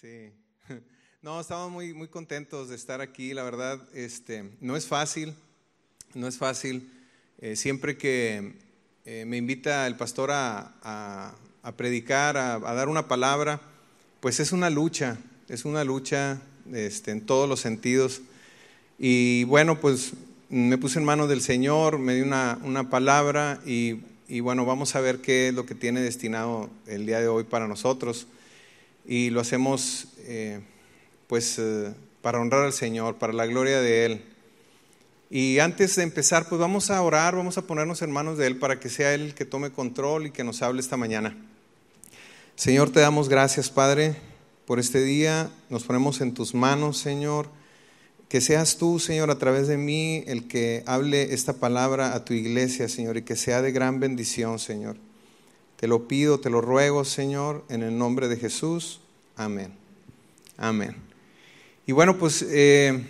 Sí. No, estamos muy, muy contentos de estar aquí. La verdad, este, no es fácil, no es fácil. Eh, siempre que eh, me invita el pastor a, predicar, a, dar una palabra, pues es una lucha, es una lucha este, en todos los sentidos. Y bueno, pues me puse en manos del Señor, me dio una, palabra y, y bueno, vamos a ver qué es lo que tiene destinado el día de hoy para nosotros y lo hacemos eh, pues eh, para honrar al Señor, para la gloria de Él. Y antes de empezar, pues vamos a orar, vamos a ponernos en manos de Él para que sea Él el que tome control y que nos hable esta mañana. Señor, te damos gracias, Padre, por este día. Nos ponemos en tus manos, Señor. Que seas tú, Señor, a través de mí el que hable esta palabra a tu iglesia, Señor, y que sea de gran bendición, Señor. Te lo pido, te lo ruego, Señor, en el nombre de Jesús. Amén. Amén. Y bueno, pues eh,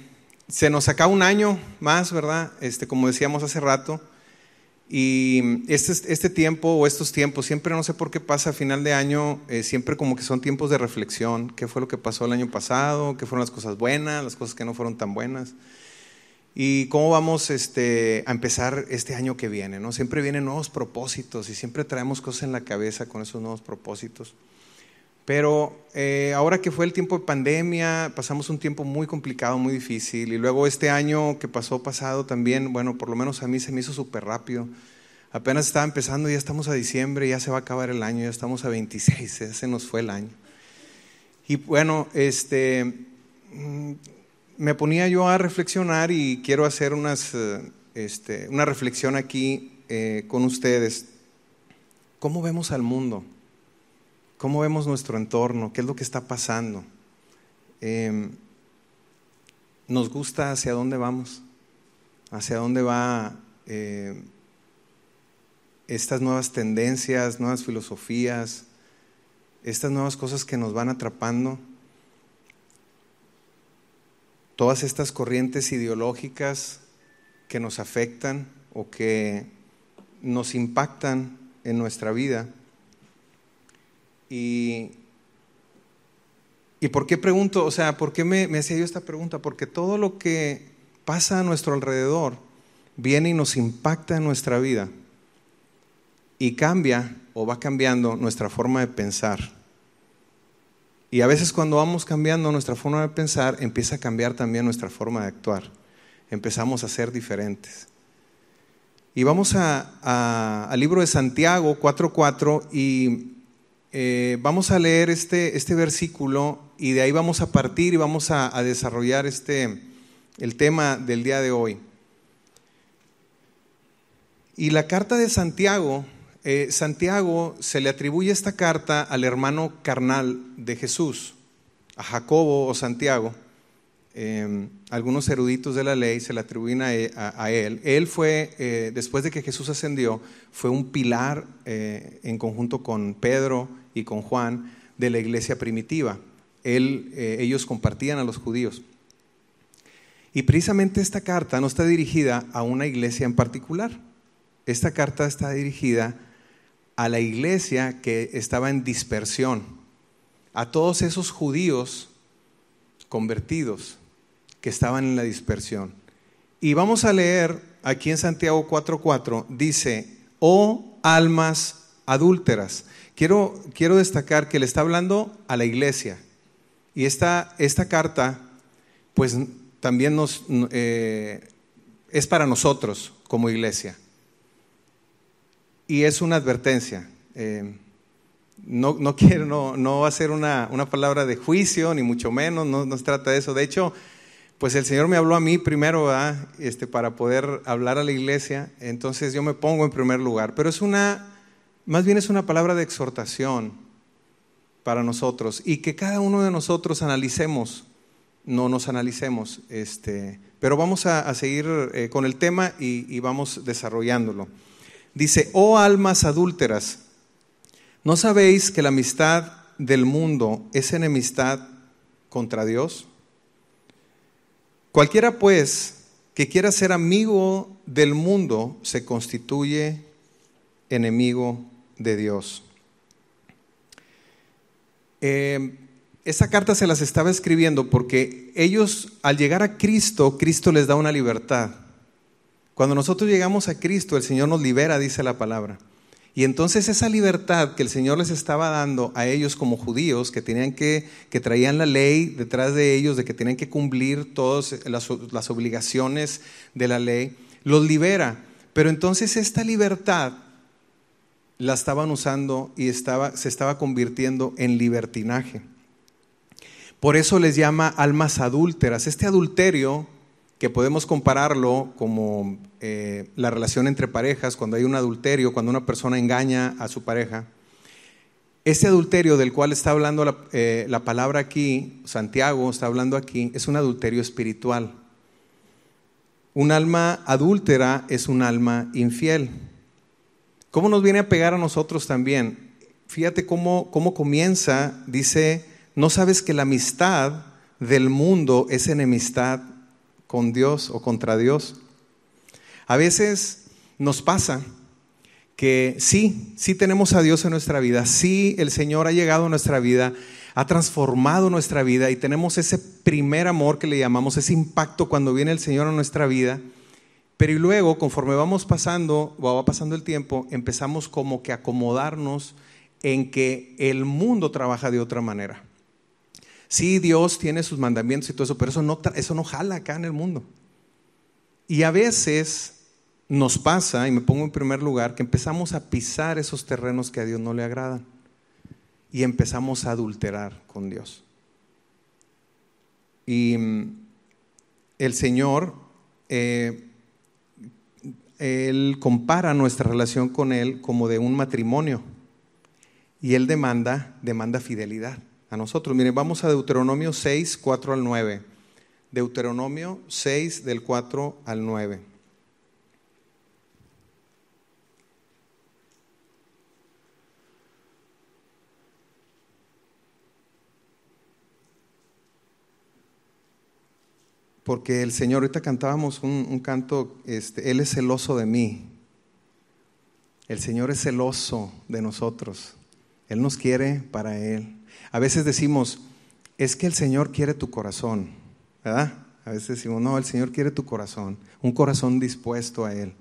se nos acaba un año más, ¿verdad? Este, como decíamos hace rato. Y este, este, tiempo o estos tiempos, siempre no sé por qué pasa a final de año, eh, siempre como que son tiempos de reflexión. ¿Qué fue lo que pasó el año pasado? ¿Qué fueron las cosas buenas? ¿Las cosas que no fueron tan buenas? y cómo vamos este, a empezar este año que viene. ¿no? Siempre vienen nuevos propósitos y siempre traemos cosas en la cabeza con esos nuevos propósitos. Pero eh, ahora que fue el tiempo de pandemia, pasamos un tiempo muy complicado, muy difícil. Y luego este año que pasó pasado también, bueno, por lo menos a mí se me hizo súper rápido. Apenas estaba empezando, ya estamos a diciembre, ya se va a acabar el año, ya estamos a 26, ya se nos fue el año. Y bueno, este, me ponía yo a reflexionar y quiero hacer eh, este, una reflexión aquí eh, con ustedes. ¿Cómo vemos al mundo? ¿Cómo vemos nuestro entorno? ¿Qué es lo que está pasando? Em, ¿Nos gusta hacia dónde vamos? ¿Hacia dónde va eh, estas nuevas tendencias, nuevas filosofías, estas nuevas cosas que nos van atrapando? todas estas corrientes ideológicas que nos afectan o que nos impactan en nuestra vida. Y, por qué pregunto? O sea, ¿por qué me, me hacía yo esta pregunta? Porque todo lo que pasa a nuestro alrededor viene y nos impacta en nuestra vida y cambia o va cambiando nuestra forma de pensar y a veces cuando vamos cambiando nuestra forma de pensar, empieza a cambiar también nuestra forma de actuar. Empezamos a ser diferentes. Y vamos al libro de Santiago 4.4 y eh, vamos a leer este, este, versículo y de ahí vamos a partir y vamos a, a desarrollar este, el tema del día de hoy. Y la carta de Santiago eh, Santiago se le atribuye esta carta al hermano carnal de Jesús, a Jacobo o Santiago. Em, algunos eruditos de la ley se le atribuyen a, e, él. Él fue, eh, después de que Jesús ascendió, fue un pilar eh, en conjunto con Pedro y con Juan de la iglesia primitiva. ellos compartían a los judíos. Y precisamente esta carta no está dirigida a una iglesia en particular. Esta carta está dirigida a la iglesia que estaba en dispersión, a todos esos judíos convertidos que estaban en la dispersión. Y vamos a leer aquí en Santiago 4:4, dice, oh almas adúlteras. Quiero, quiero destacar que le está hablando a la iglesia. Y esta, esta carta, pues también nos, eh, es para nosotros como iglesia y es una advertencia. Eh, no, quiero, no, no va a ser una, palabra de juicio, ni mucho menos, no, no, trata de eso. De hecho, pues el Señor me habló a mí primero, este, para poder hablar a la iglesia, entonces yo me pongo en primer lugar. Pero es una, más bien es una palabra de exhortación para nosotros y que cada uno de nosotros analicemos, no nos analicemos. Este, pero vamos a, seguir eh, con el tema y vamos desarrollándolo. Dice, oh almas adúlteras, ¿no sabéis que la amistad del mundo es enemistad contra Dios? Cualquiera pues que quiera ser amigo del mundo se constituye enemigo de Dios. Esta em, esa carta se las estaba escribiendo porque ellos al llegar a Cristo, Cristo les da una libertad. Cuando nosotros llegamos a Cristo, el Señor nos libera, dice la palabra. Y entonces esa libertad que el Señor les estaba dando a ellos como judíos, que tenían que, que traían la ley detrás de ellos, de que tenían que cumplir todas las, las obligaciones de la ley, los libera. Pero entonces esta libertad la estaban usando y estaba, se estaba convirtiendo en libertinaje. Por eso les llama almas adúlteras. Este adulterio que podemos compararlo como eh, la relación entre parejas, cuando hay un adulterio, cuando una persona engaña a su pareja. Este adulterio del cual está hablando eh, la, palabra aquí, Santiago está hablando aquí, es un adulterio espiritual. Un alma adúltera es un alma infiel. ¿Cómo nos viene a pegar a nosotros también? Fíjate cómo, cómo comienza, dice, no sabes que la amistad del mundo es enemistad con Dios o contra Dios. A veces nos pasa que sí, sí tenemos a Dios en nuestra vida, sí el Señor ha llegado a nuestra vida, ha transformado nuestra vida y tenemos ese primer amor que le llamamos, ese impacto cuando viene el Señor a nuestra vida, pero luego conforme vamos pasando o va pasando el tiempo, empezamos como que acomodarnos en que el mundo trabaja de otra manera. Sí, Dios tiene sus mandamientos y todo eso, pero eso no, eso no jala acá en el mundo. Y a veces nos pasa, y me pongo en primer lugar, que empezamos a pisar esos terrenos que a Dios no le agradan y empezamos a adulterar con Dios. Y mm, el Señor, eh, Él compara nuestra relación con Él como de un matrimonio y Él demanda, demanda fidelidad a nosotros. Miren, vamos a Deuteronomio 6, 4 al 9. Deuteronomio 6 del 4 al 9. Porque el Señor, ahorita cantábamos un, canto, este, Él es celoso de mí. El Señor es celoso de nosotros. Él nos quiere para Él. A veces decimos, es que el Señor quiere tu corazón, ¿verdad? A veces decimos, no, el Señor quiere tu corazón, un corazón dispuesto a Él.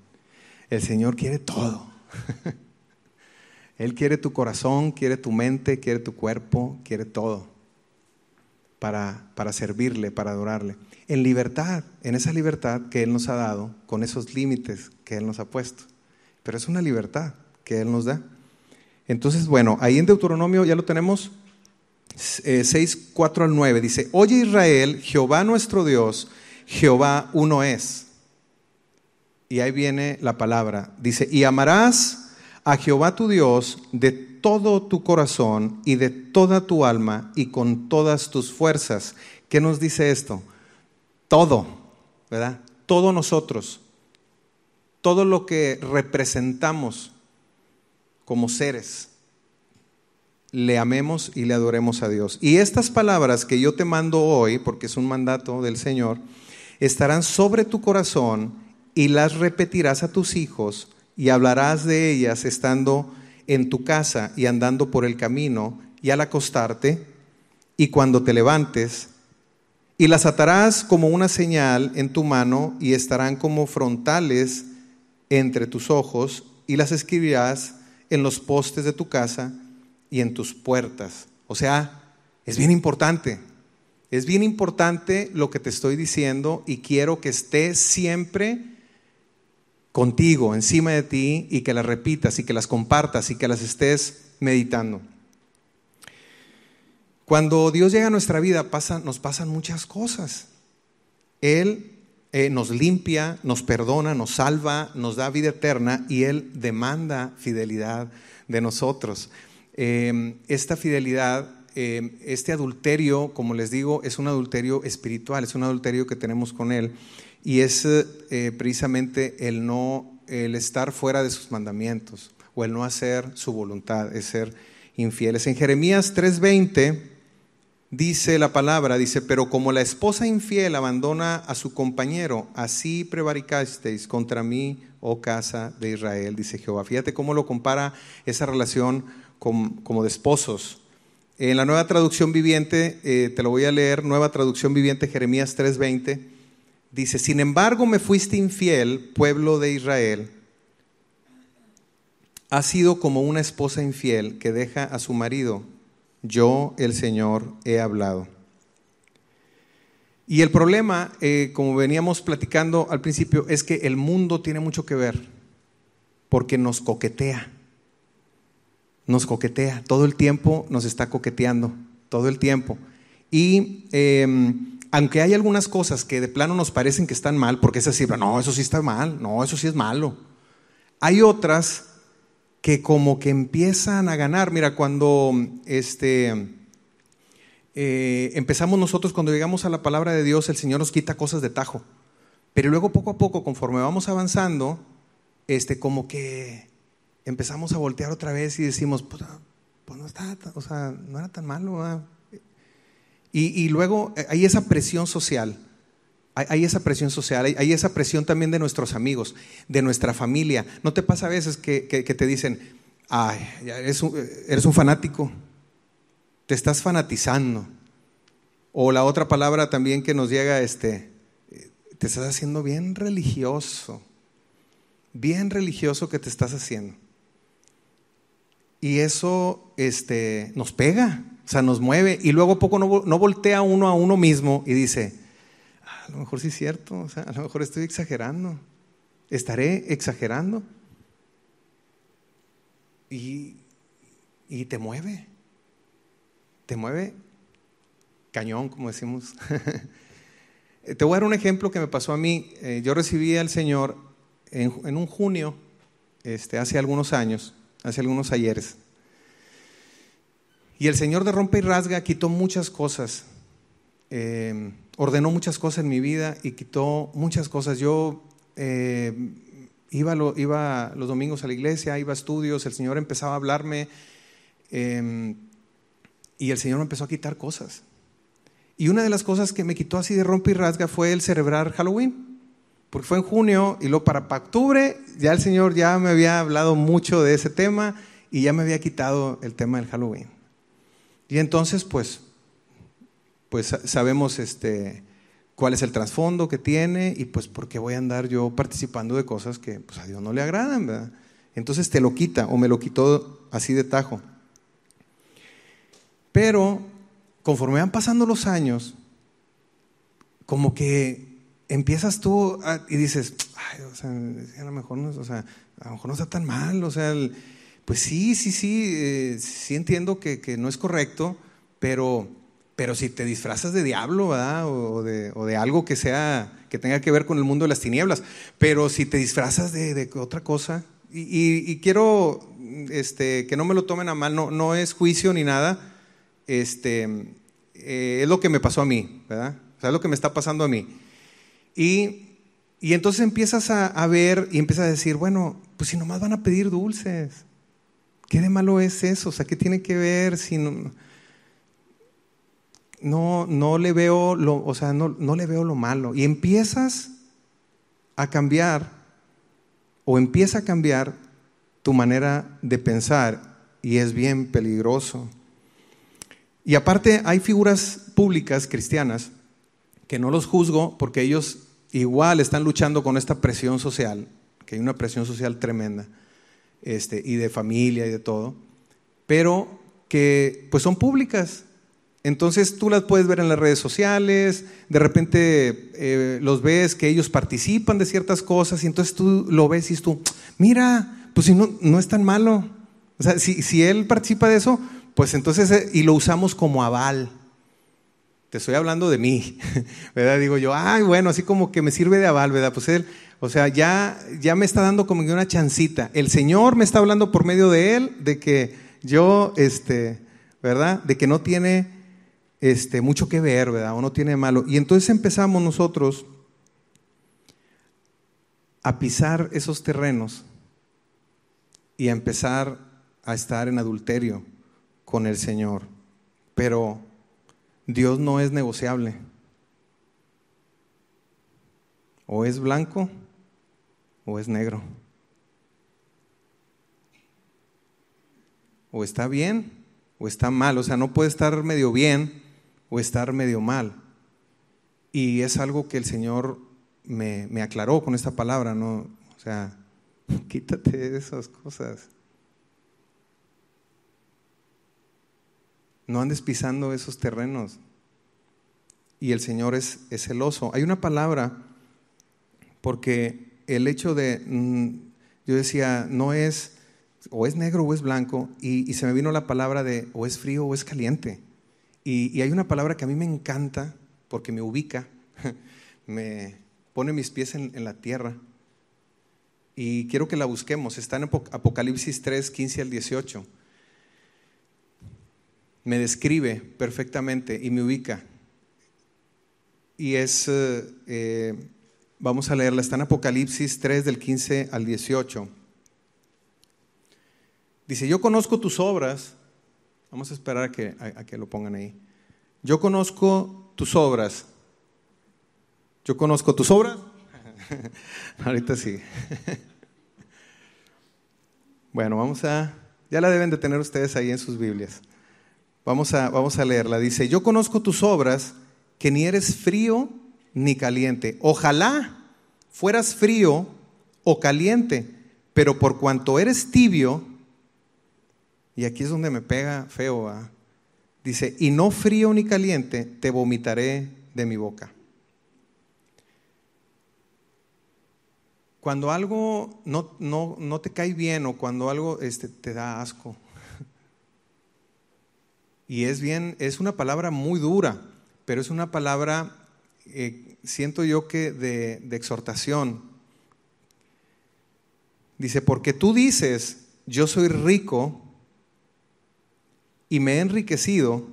El Señor quiere todo. Él quiere tu corazón, quiere tu mente, quiere tu cuerpo, quiere todo para, servirle, para adorarle. En libertad, en esa libertad que Él nos ha dado, con esos límites que Él nos ha puesto. Pero es una libertad que Él nos da. Entonces, bueno, ahí en Deuteronomio ya lo tenemos. 6, eh, 4 al 9. Dice, oye Israel, Jehová nuestro Dios, Jehová uno es. Y ahí viene la palabra. Dice, y amarás a Jehová tu Dios de todo tu corazón y de toda tu alma y con todas tus fuerzas. ¿Qué nos dice esto? Todo, ¿verdad? Todo nosotros, todo lo que representamos como seres le amemos y le adoremos a Dios. Y estas palabras que yo te mando hoy, porque es un mandato del Señor, estarán sobre tu corazón y las repetirás a tus hijos y hablarás de ellas estando en tu casa y andando por el camino y al acostarte y cuando te levantes. Y las atarás como una señal en tu mano y estarán como frontales entre tus ojos y las escribirás en los postes de tu casa y en tus puertas. O sea, es bien importante. Es bien importante lo que te estoy diciendo y quiero que estés siempre contigo, encima de ti, y que las repitas y que las compartas y que las estés meditando. Cuando Dios llega a nuestra vida nos pasan muchas cosas. Él eh, nos limpia, nos perdona, nos salva, nos da vida eterna y Él demanda fidelidad de nosotros. Em, esta fidelidad, em, este adulterio, como les digo, es un adulterio espiritual, es un adulterio que tenemos con Él y es eh, precisamente el no, el estar fuera de sus mandamientos o el no hacer su voluntad, es ser infieles. En Jeremías 3:20 dice la palabra, dice, pero como la esposa infiel abandona a su compañero, así prevaricasteis contra mí, oh casa de Israel, dice Jehová. Fíjate cómo lo compara esa relación como, de esposos. En la nueva traducción viviente, eh, te lo voy a leer, nueva traducción viviente Jeremías 3:20, dice, sin embargo me fuiste infiel, pueblo de Israel, ha sido como una esposa infiel que deja a su marido, yo el Señor he hablado. Y el problema, eh, como veníamos platicando al principio, es que el mundo tiene mucho que ver, porque nos coquetea nos coquetea, todo el tiempo nos está coqueteando, todo el tiempo. Y em, aunque hay algunas cosas que de plano nos parecen que están mal, porque esa así, no, eso sí está mal, no, eso sí es malo. Hay otras que como que empiezan a ganar. Mira, cuando este, eh, empezamos nosotros, cuando llegamos a la palabra de Dios, el Señor nos quita cosas de tajo. Pero luego poco a poco, conforme vamos avanzando, este, como que empezamos a voltear otra vez y decimos, pues, ah, pues no está, o sea, no era tan malo. Ah". Y, luego eh, hay esa presión social, hay, esa presión social, hay, esa presión también de nuestros amigos, de nuestra familia. ¿No te pasa a veces que, te dicen, ay, eres un, eres un fanático, te estás fanatizando? O la otra palabra también que nos llega, este, te estás haciendo bien religioso, bien religioso que te estás haciendo y eso este, nos pega, o sea, nos mueve. Y luego poco no, no voltea uno a uno mismo y dice, ah, a lo mejor sí es cierto, o sea, a lo mejor estoy exagerando, estaré exagerando. Y, te mueve, te mueve cañón, como decimos. te voy a dar un ejemplo que me pasó a mí. Eh, yo recibí al Señor en, en un junio, este, hace algunos años hace algunos ayeres. Y el Señor de rompe y rasga quitó muchas cosas, eh, ordenó muchas cosas en mi vida y quitó muchas cosas. Yo eh, iba, los domingos a la iglesia, iba a estudios, el Señor empezaba a hablarme eh, y el Señor me empezó a quitar cosas. Y una de las cosas que me quitó así de rompe y rasga fue el celebrar Halloween porque fue en junio y luego para, octubre ya el Señor ya me había hablado mucho de ese tema y ya me había quitado el tema del Halloween. Y entonces, pues, pues sabemos este, cuál es el trasfondo que tiene y pues por qué voy a andar yo participando de cosas que pues, a Dios no le agradan, ¿verdad? Entonces te lo quita o me lo quitó así de tajo. Pero conforme van pasando los años, como que empiezas tú y dices, a lo mejor no, está tan mal, o sea, pues sí, sí, sí, eh, sí entiendo que, no es correcto, pero, pero si te disfrazas de diablo, ¿verdad? O de, algo que sea, que tenga que ver con el mundo de las tinieblas, pero si te disfrazas de, otra cosa, y, quiero este, que no me lo tomen a mal, no, es juicio ni nada, este, eh, es lo que me pasó a mí, ¿verdad? O sea, es lo que me está pasando a mí. Y, entonces empiezas a, ver y empiezas a decir, bueno, pues si nomás van a pedir dulces, ¿qué de malo es eso? O sea, ¿qué tiene que ver si no, no, le veo lo, o sea, no, no le veo lo malo? Y empiezas a cambiar o empieza a cambiar tu manera de pensar y es bien peligroso. Y aparte hay figuras públicas cristianas que no los juzgo porque ellos igual están luchando con esta presión social, que hay una presión social tremenda, este, y de familia y de todo, pero que pues son públicas. Entonces tú las puedes ver en las redes sociales, de repente eh, los ves que ellos participan de ciertas cosas y entonces tú lo ves y dices tú, mira, pues si no, no es tan malo. O sea, si, si él participa de eso, pues entonces, eh, y lo usamos como aval te estoy hablando de mí, ¿verdad? Digo yo, ay, bueno, así como que me sirve de aval, ¿verdad? Pues él, o sea, ya, ya me está dando como que una chancita. El Señor me está hablando por medio de él, de que yo, este, ¿verdad? De que no tiene este, mucho que ver, ¿verdad? O no tiene malo. Y entonces empezamos nosotros a pisar esos terrenos y a empezar a estar en adulterio con el Señor. Pero Dios no es negociable. O es blanco o es negro. O está bien o está mal. O sea, no puede estar medio bien o estar medio mal. Y es algo que el Señor me, me aclaró con esta palabra, ¿no? O sea, quítate esas cosas. No andes pisando esos terrenos. Y el Señor es, celoso. Hay una palabra, porque el hecho de, mm, yo decía, no es, o es negro o es blanco, y, se me vino la palabra de, o es frío o es caliente. Y, hay una palabra que a mí me encanta, porque me ubica, me pone mis pies en, en la tierra. Y quiero que la busquemos. Está en Apocalipsis 3, 15 al 18 me describe perfectamente y me ubica. Y es, eh, eh, vamos a leerla, está en Apocalipsis 3 del 15 al 18. Dice, yo conozco tus obras, vamos a esperar a que lo pongan ahí. Yo conozco tus obras. Yo conozco tus obras. Ahorita sí. bueno, vamos a... Ya la deben de tener ustedes ahí en sus Biblias. Vamos a, leerla. Dice, yo conozco tus obras, que ni eres frío ni caliente. Ojalá fueras frío o caliente, pero por cuanto eres tibio, y aquí es donde me pega feo, dice, y no frío ni caliente, te vomitaré de mi boca. Cuando algo no, te cae bien o cuando algo este, te da asco, y es bien, es una palabra muy dura, pero es una palabra, eh, siento yo que de, de exhortación. Dice, porque tú dices, yo soy rico y me he enriquecido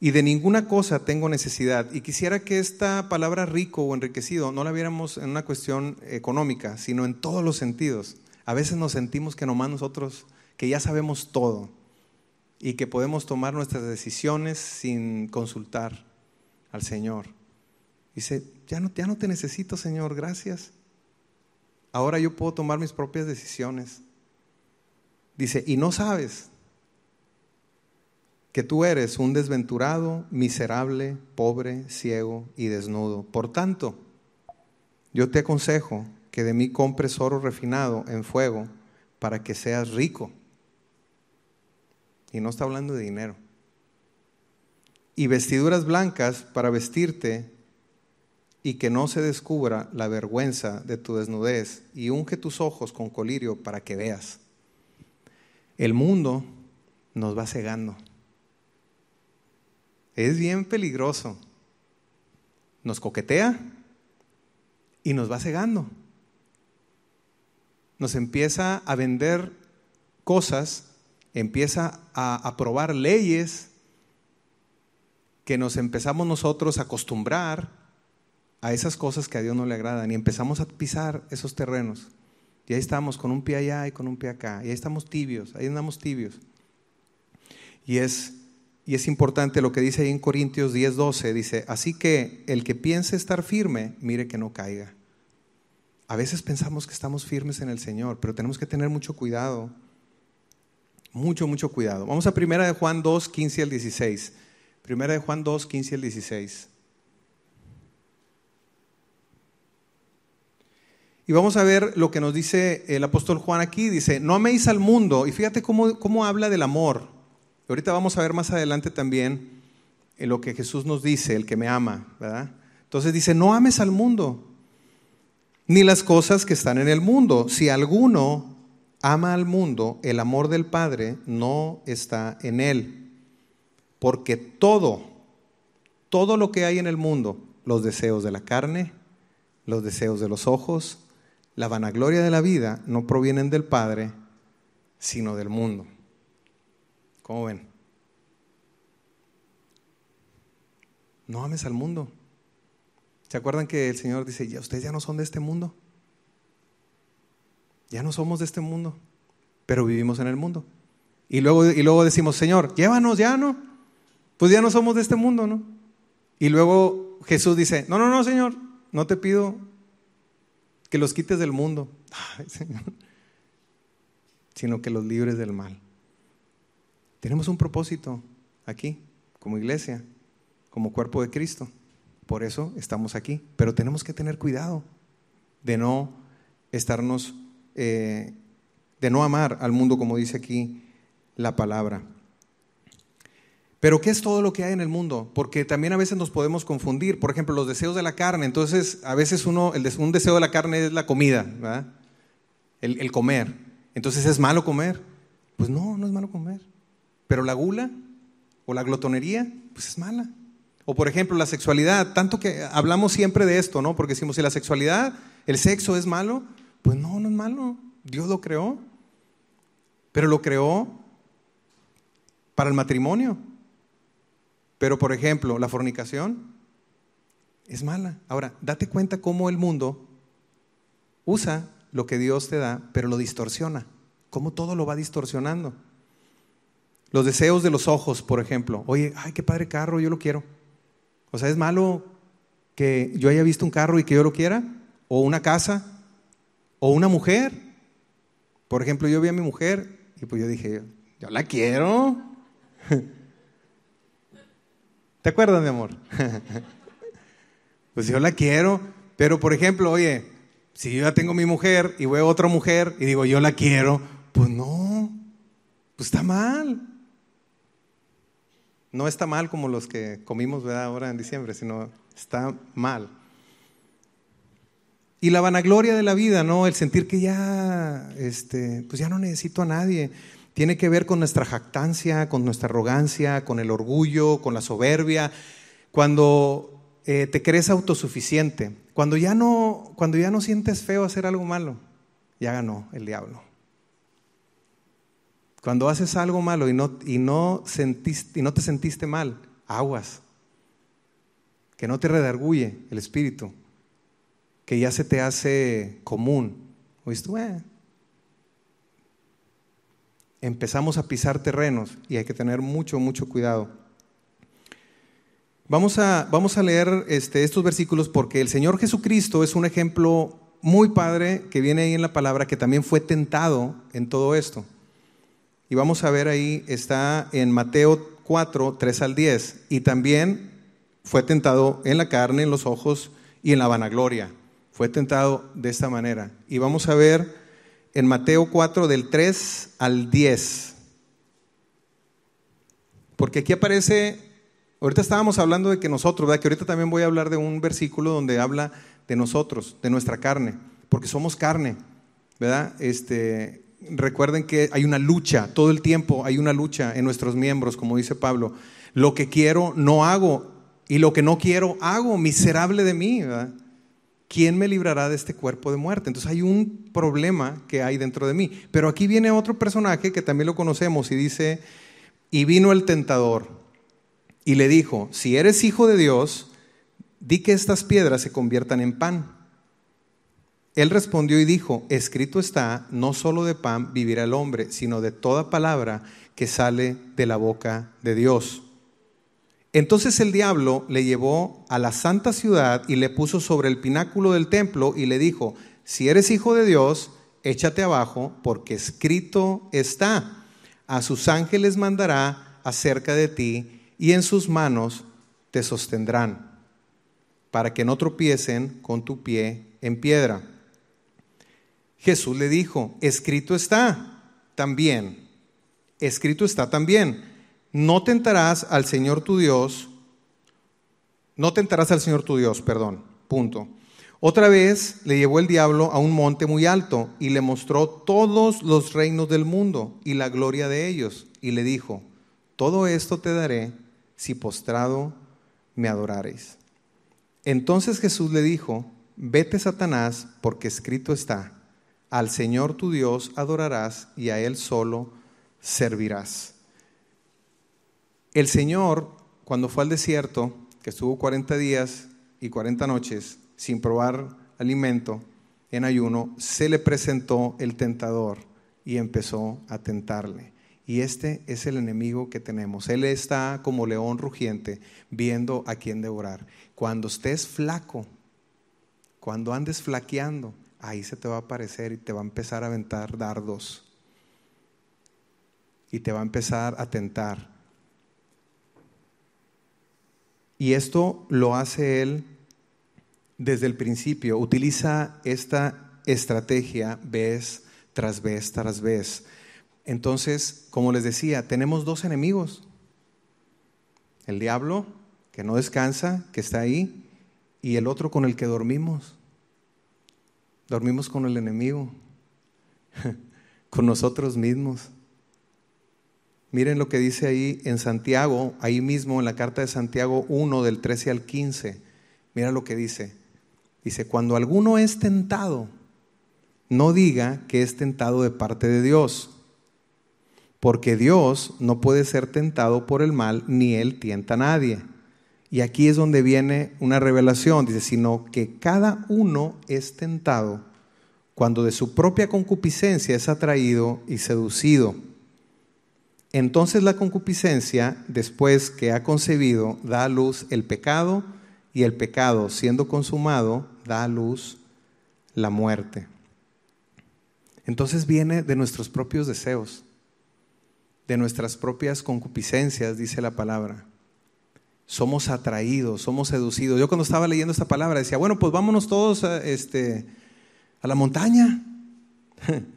y de ninguna cosa tengo necesidad. Y quisiera que esta palabra rico o enriquecido no la viéramos en una cuestión económica, sino en todos los sentidos. A veces nos sentimos que nomás nosotros, que ya sabemos todo y que podemos tomar nuestras decisiones sin consultar al Señor. Dice, ya no, ya no te necesito, Señor, gracias. Ahora yo puedo tomar mis propias decisiones. Dice, y no sabes que tú eres un desventurado, miserable, pobre, ciego y desnudo. Por tanto, yo te aconsejo que de mí compres oro refinado en fuego para que seas rico y no está hablando de dinero. Y vestiduras blancas para vestirte y que no se descubra la vergüenza de tu desnudez y unge tus ojos con colirio para que veas. El mundo nos va cegando. Es bien peligroso. Nos coquetea y nos va cegando. Nos empieza a vender cosas empieza a aprobar leyes que nos empezamos nosotros a acostumbrar a esas cosas que a Dios no le agradan y empezamos a pisar esos terrenos. Y ahí estamos con un pie allá y con un pie acá. Y ahí estamos tibios, ahí andamos tibios. Y es, y es importante lo que dice ahí en Corintios 10.12 Dice, así que el que piense estar firme, mire que no caiga. A veces pensamos que estamos firmes en el Señor, pero tenemos que tener mucho cuidado mucho, mucho cuidado. Vamos a 1 de Juan 2, 15 al 16. 1 de Juan 2, 15 al 16. Y vamos a ver lo que nos dice el apóstol Juan aquí. Dice, no améis al mundo. Y fíjate cómo, cómo habla del amor. ahorita vamos a ver más adelante también eh, lo que Jesús nos dice, el que me ama, ¿verdad? Entonces dice, no ames al mundo, ni las cosas que están en el mundo. Si alguno ama al mundo, el amor del Padre no está en él. Porque todo, todo lo que hay en el mundo, los deseos de la carne, los deseos de los ojos, la vanagloria de la vida, no provienen del Padre, sino del mundo. ¿Cómo ven? No ames al mundo. ¿Se acuerdan que el Señor dice, ya ustedes ya no son de este mundo? Ya no somos de este mundo, pero vivimos en el mundo. Y luego, y luego decimos, Señor, llévanos ya, ¿no? Pues ya no somos de este mundo, ¿no? Y luego Jesús dice, no, no, no, Señor, no te pido que los quites del mundo, Señor, sino que los libres del mal. Tenemos un propósito aquí, como iglesia, como cuerpo de Cristo. Por eso estamos aquí. Pero tenemos que tener cuidado de no estarnos eh, de no amar al mundo como dice aquí la palabra. Pero ¿qué es todo lo que hay en el mundo? Porque también a veces nos podemos confundir. Por ejemplo, los deseos de la carne. Entonces, a veces uno, el, un deseo de la carne es la comida, ¿verdad? El, el comer. Entonces, ¿es malo comer? Pues no, no es malo comer. Pero la gula o la glotonería, pues es mala. O por ejemplo, la sexualidad. Tanto que hablamos siempre de esto, ¿no? Porque decimos, si la sexualidad, el sexo es malo, pues no, no es malo. Dios lo creó. Pero lo creó para el matrimonio. Pero, por ejemplo, la fornicación es mala. Ahora, date cuenta cómo el mundo usa lo que Dios te da, pero lo distorsiona. Cómo todo lo va distorsionando. Los deseos de los ojos, por ejemplo. Oye, ay, qué padre carro, yo lo quiero. O sea, es malo que yo haya visto un carro y que yo lo quiera, o una casa, o una mujer. Por ejemplo, yo vi a mi mujer y pues yo dije, yo la quiero. ¿Te acuerdas, mi amor? pues yo la quiero. Pero, por ejemplo, oye, si yo ya tengo mi mujer y veo otra mujer y digo, yo la quiero, pues no, pues está mal. No está mal como los que comimos ¿verdad? ahora en diciembre, sino está mal. Y la vanagloria de la vida, ¿no? El sentir que ya, este, pues ya no necesito a nadie. Tiene que ver con nuestra jactancia, con nuestra arrogancia, con el orgullo, con la soberbia. Cuando eh, te crees autosuficiente, cuando ya, no, cuando ya no sientes feo hacer algo malo, ya ganó el diablo. Cuando haces algo malo y no, y no te sentiste mal, aguas. Que no te redarguye el espíritu que ya se te hace común. ¿Oíste? Eh, empezamos a pisar terrenos y hay que tener mucho, mucho cuidado. Vamos a, vamos a leer este, estos versículos porque el Señor Jesucristo es un ejemplo muy padre que viene ahí en la palabra que también fue tentado en todo esto. Y vamos a ver ahí, está en Mateo 4, 3 al 10. Y también fue tentado en la carne, en los ojos y en la vanagloria. Fue tentado de esta manera. Y vamos a ver en Mateo 4 del 3 al 10. Porque aquí aparece, ahorita estábamos hablando de que nosotros, ¿verdad? que ahorita también voy a hablar de un versículo donde habla de nosotros, de nuestra carne, porque somos carne, ¿verdad? Este, recuerden que hay una lucha, todo el tiempo hay una lucha en nuestros miembros, como dice Pablo. Lo que quiero no hago y lo que no quiero hago, miserable de mí, ¿verdad? ¿quién me librará de este cuerpo de muerte? Entonces hay un problema que hay dentro de mí. Pero aquí viene otro personaje que también lo conocemos y dice, y vino el tentador y le dijo, si eres hijo de Dios, di que estas piedras se conviertan en pan. Él respondió y dijo, escrito está, no solo de pan vivirá el hombre, sino de toda palabra que sale de la boca de Dios. Entonces el diablo le llevó a la santa ciudad y le puso sobre el pináculo del templo y le dijo, si eres hijo de Dios, échate abajo, porque escrito está, a sus ángeles mandará acerca de ti y en sus manos te sostendrán, para que no tropiecen con tu pie en piedra. Jesús le dijo, escrito está también, escrito está también no tentarás al Señor tu Dios, no tentarás al Señor tu Dios, perdón, punto. Otra vez le llevó el diablo a un monte muy alto y le mostró todos los reinos del mundo y la gloria de ellos. Y le dijo, todo esto te daré si postrado me adorareis. Entonces Jesús le dijo, vete Satanás, porque escrito está, al Señor tu Dios adorarás y a Él solo servirás. El Señor, cuando fue al desierto, que estuvo 40 días y 40 noches sin probar alimento en ayuno, se le presentó el tentador y empezó a tentarle. Y este es el enemigo que tenemos. Él está como león rugiente viendo a quién devorar. Cuando estés flaco, cuando andes flaqueando, ahí se te va a aparecer y te va a empezar a aventar dardos. Y te va a empezar a tentar. Y esto lo hace él desde el principio. Utiliza esta estrategia vez tras vez tras vez. Entonces, como les decía, tenemos dos enemigos. El diablo, que no descansa, que está ahí, y el otro con el que dormimos. Dormimos con el enemigo, con nosotros mismos. Miren lo que dice ahí en Santiago, ahí mismo en la carta de Santiago 1 del 13 al 15. Mira lo que dice. Dice, cuando alguno es tentado, no diga que es tentado de parte de Dios, porque Dios no puede ser tentado por el mal, ni Él tienta a nadie. Y aquí es donde viene una revelación, dice, sino que cada uno es tentado cuando de su propia concupiscencia es atraído y seducido. Entonces la concupiscencia, después que ha concebido, da a luz el pecado y el pecado, siendo consumado, da a luz la muerte. Entonces viene de nuestros propios deseos, de nuestras propias concupiscencias, dice la palabra. Somos atraídos, somos seducidos. Yo cuando estaba leyendo esta palabra decía, bueno, pues vámonos todos a, eh, este, a la montaña.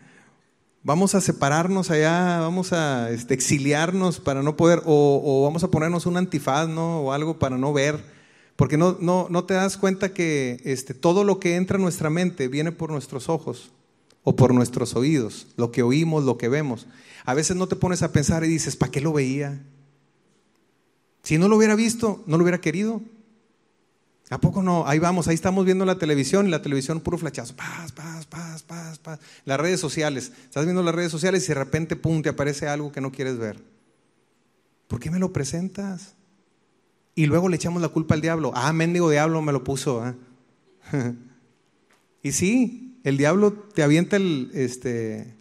vamos a separarnos allá, vamos a este, exiliarnos para no poder, o, vamos a ponernos un antifaz, ¿no? O algo para no ver, porque no, no, no te das cuenta que este, todo lo que entra en nuestra mente viene por nuestros ojos o por nuestros oídos, lo que oímos, lo que vemos. A veces no te pones a pensar y dices, ¿para qué lo veía? Si no lo hubiera visto, no lo hubiera querido. ¿A poco no? Ahí vamos, ahí estamos viendo la televisión y la televisión puro flachazo. Paz, paz, paz, paz, paz. Las redes sociales. Estás viendo las redes sociales y de repente, pum, te aparece algo que no quieres ver. ¿Por qué me lo presentas? Y luego le echamos la culpa al diablo. Ah, mendigo diablo me lo puso. ¿eh? y sí, el diablo te avienta el, este,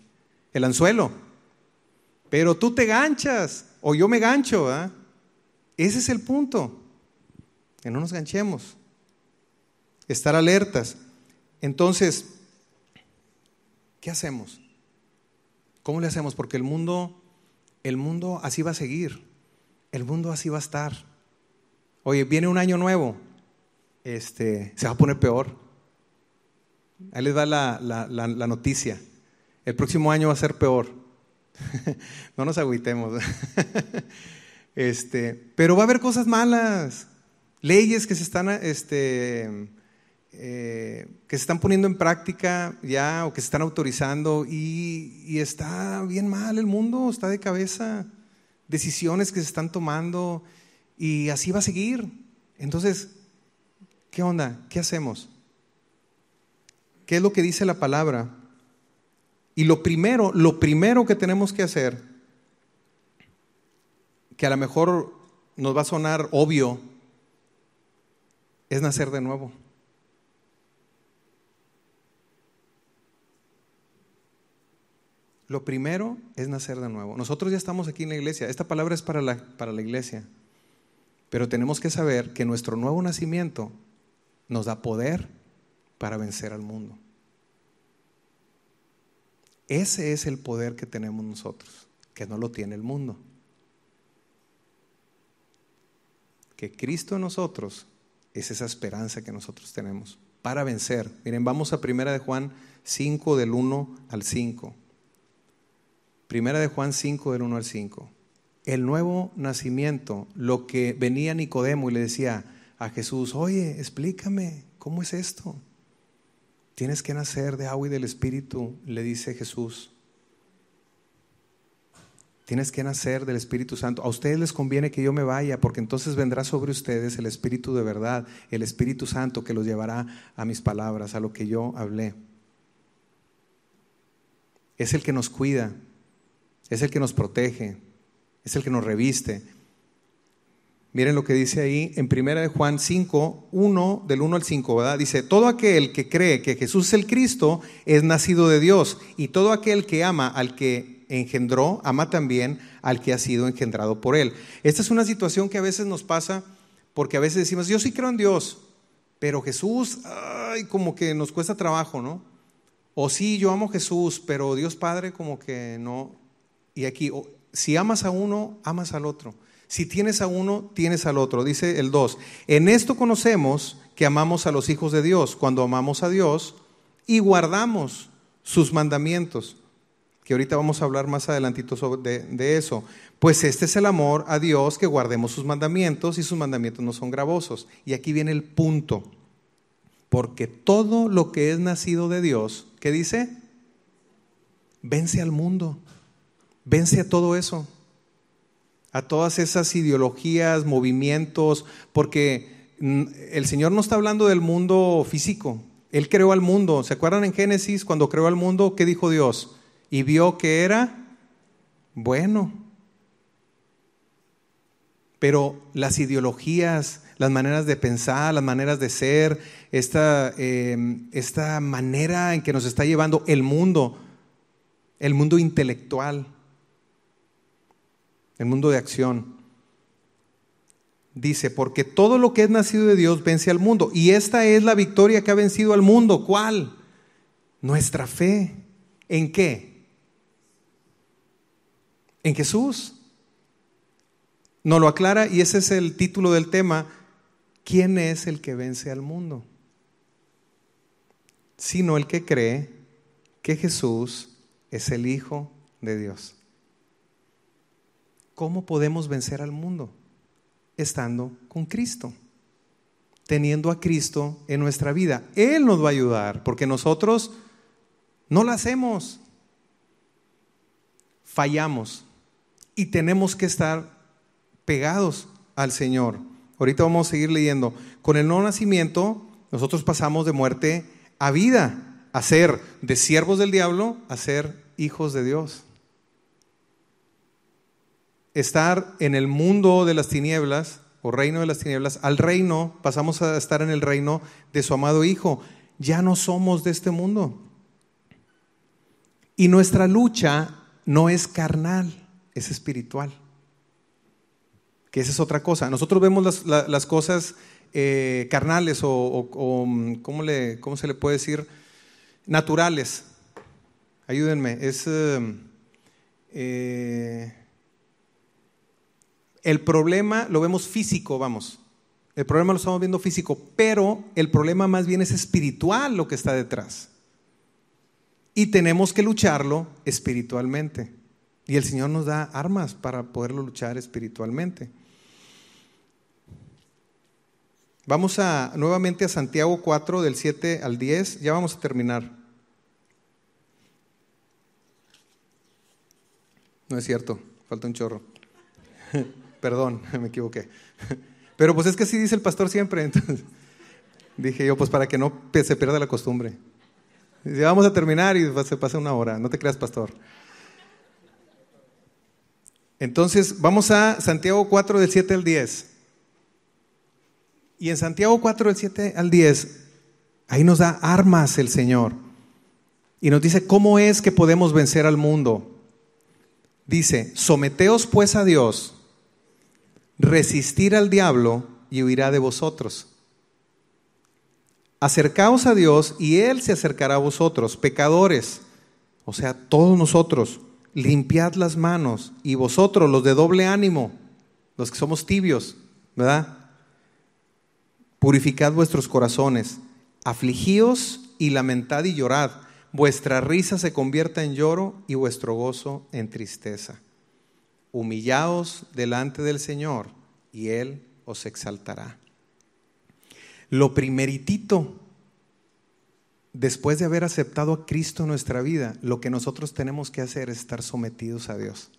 el anzuelo. Pero tú te ganchas o yo me gancho. ¿eh? Ese es el punto. Que no nos ganchemos estar alertas. Entonces, ¿qué hacemos? ¿Cómo le hacemos? Porque el mundo, el mundo así va a seguir, el mundo así va a estar. Oye, viene un año nuevo, este, se va a poner peor. Ahí les va la, la noticia. El próximo año va a ser peor. no nos agüitemos. este, pero va a haber cosas malas, leyes que se están este, eh, que se están poniendo en práctica ya o que se están autorizando y, y está bien mal el mundo, está de cabeza, decisiones que se están tomando y así va a seguir. Entonces, ¿qué onda? ¿Qué hacemos? ¿Qué es lo que dice la palabra? Y lo primero, lo primero que tenemos que hacer, que a lo mejor nos va a sonar obvio, es nacer de nuevo. Lo primero es nacer de nuevo. Nosotros ya estamos aquí en la iglesia. Esta palabra es para la, para la iglesia. Pero tenemos que saber que nuestro nuevo nacimiento nos da poder para vencer al mundo. Ese es el poder que tenemos nosotros, que no lo tiene el mundo. Que Cristo en nosotros es esa esperanza que nosotros tenemos para vencer. Miren, vamos a primera de Juan 5 del 1 al 5. Primera de Juan 5, del 1 al 5. El nuevo nacimiento, lo que venía Nicodemo y le decía a Jesús, oye, explícame, ¿cómo es esto? Tienes que nacer de agua y del Espíritu, le dice Jesús. Tienes que nacer del Espíritu Santo. A ustedes les conviene que yo me vaya, porque entonces vendrá sobre ustedes el Espíritu de verdad, el Espíritu Santo que los llevará a mis palabras, a lo que yo hablé. Es el que nos cuida, es el que nos protege, es el que nos reviste. Miren lo que dice ahí en 1 Juan 5, 1 del 1 al 5, ¿verdad? Dice, todo aquel que cree que Jesús es el Cristo es nacido de Dios y todo aquel que ama al que engendró, ama también al que ha sido engendrado por él. Esta es una situación que a veces nos pasa porque a veces decimos, yo sí creo en Dios, pero Jesús, ay, como que nos cuesta trabajo, ¿no? O sí, yo amo a Jesús, pero Dios Padre como que no y aquí, si amas a uno, amas al otro. Si tienes a uno, tienes al otro. Dice el 2, en esto conocemos que amamos a los hijos de Dios, cuando amamos a Dios y guardamos sus mandamientos, que ahorita vamos a hablar más adelantito de, de eso. Pues este es el amor a Dios, que guardemos sus mandamientos y sus mandamientos no son gravosos. Y aquí viene el punto, porque todo lo que es nacido de Dios, ¿qué dice? Vence al mundo. Vence a todo eso, a todas esas ideologías, movimientos, porque mm, el Señor no está hablando del mundo físico. Él creó al mundo. ¿Se acuerdan en Génesis cuando creó al mundo? ¿Qué dijo Dios? Y vio que era bueno. Pero las ideologías, las maneras de pensar, las maneras de ser, esta, em, esta manera en que nos está llevando el mundo, el mundo intelectual, el mundo de acción. Dice, porque todo lo que es nacido de Dios vence al mundo. Y esta es la victoria que ha vencido al mundo. ¿Cuál? Nuestra fe. ¿En qué? En Jesús. Nos lo aclara y ese es el título del tema. ¿Quién es el que vence al mundo? Sino el que cree que Jesús es el Hijo de Dios. ¿Cómo podemos vencer al mundo? Estando con Cristo, teniendo a Cristo en nuestra vida. Él nos va a ayudar, porque nosotros no lo hacemos. Fallamos y tenemos que estar pegados al Señor. Ahorita vamos a seguir leyendo. Con el no nacimiento, nosotros pasamos de muerte a vida, a ser de siervos del diablo, a ser hijos de Dios estar en el mundo de las tinieblas o reino de las tinieblas al reino, pasamos a estar en el reino de su amado Hijo. Ya no somos de este mundo. Y nuestra lucha no es carnal, es espiritual. Que esa es otra cosa. Nosotros vemos las, cosas eh, carnales o, mm, ¿cómo, le, se le puede decir? Naturales. Ayúdenme. Es... Eh, eh, el problema lo vemos físico, vamos. El problema lo estamos viendo físico, pero el problema más bien es espiritual lo que está detrás. Y tenemos que lucharlo espiritualmente. Y el Señor nos da armas para poderlo luchar espiritualmente. Vamos a nuevamente a Santiago 4 del 7 al 10, ya vamos a terminar. No es cierto, falta un chorro. Perdón, me equivoqué. Pero pues es que así dice el pastor siempre. Entonces dije yo, pues para que no se pierda la costumbre. Dice, vamos a terminar y se pasa una hora. No te creas, pastor. Entonces, vamos a Santiago 4 del 7 al 10. Y en Santiago 4 del 7 al 10, ahí nos da armas el Señor. Y nos dice, ¿cómo es que podemos vencer al mundo? Dice, someteos pues a Dios resistir al diablo y huirá de vosotros. Acercaos a Dios y Él se acercará a vosotros, pecadores, o sea, todos nosotros, limpiad las manos y vosotros, los de doble ánimo, los que somos tibios, ¿verdad? Purificad vuestros corazones, afligíos y lamentad y llorad, vuestra risa se convierta en lloro y vuestro gozo en tristeza humillaos delante del Señor y Él os exaltará. Lo primeritito, después de haber aceptado a Cristo en nuestra vida, lo que nosotros tenemos que hacer es estar sometidos a Dios.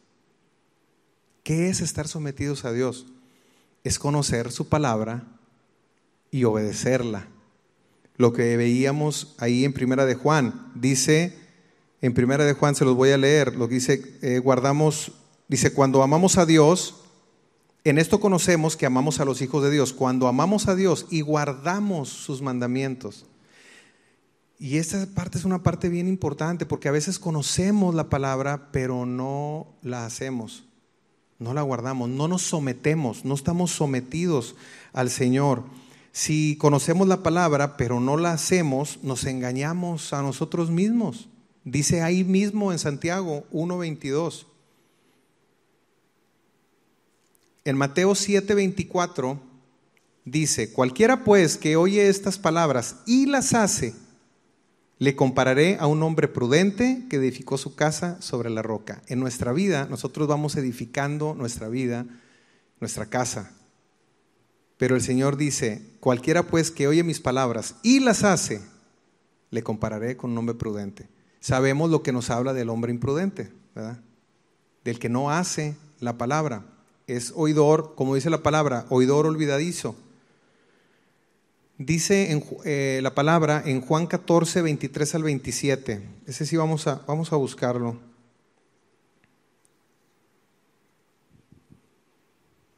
¿Qué es estar sometidos a Dios? Es conocer su palabra y obedecerla. Lo que veíamos ahí en Primera de Juan, dice, en Primera de Juan se los voy a leer, lo que dice, eh, guardamos Dice, cuando amamos a Dios, en esto conocemos que amamos a los hijos de Dios, cuando amamos a Dios y guardamos sus mandamientos. Y esta parte es una parte bien importante porque a veces conocemos la palabra, pero no la hacemos, no la guardamos, no nos sometemos, no estamos sometidos al Señor. Si conocemos la palabra, pero no la hacemos, nos engañamos a nosotros mismos. Dice ahí mismo en Santiago 1.22. En Mateo 7:24 dice, cualquiera pues que oye estas palabras y las hace, le compararé a un hombre prudente que edificó su casa sobre la roca. En nuestra vida, nosotros vamos edificando nuestra vida, nuestra casa. Pero el Señor dice, cualquiera pues que oye mis palabras y las hace, le compararé con un hombre prudente. Sabemos lo que nos habla del hombre imprudente, ¿verdad? Del que no hace la palabra es oidor, como dice la palabra, oidor olvidadizo. Dice en, eh, la palabra en Juan 14, 23 al 27. Ese sí vamos a, vamos a buscarlo.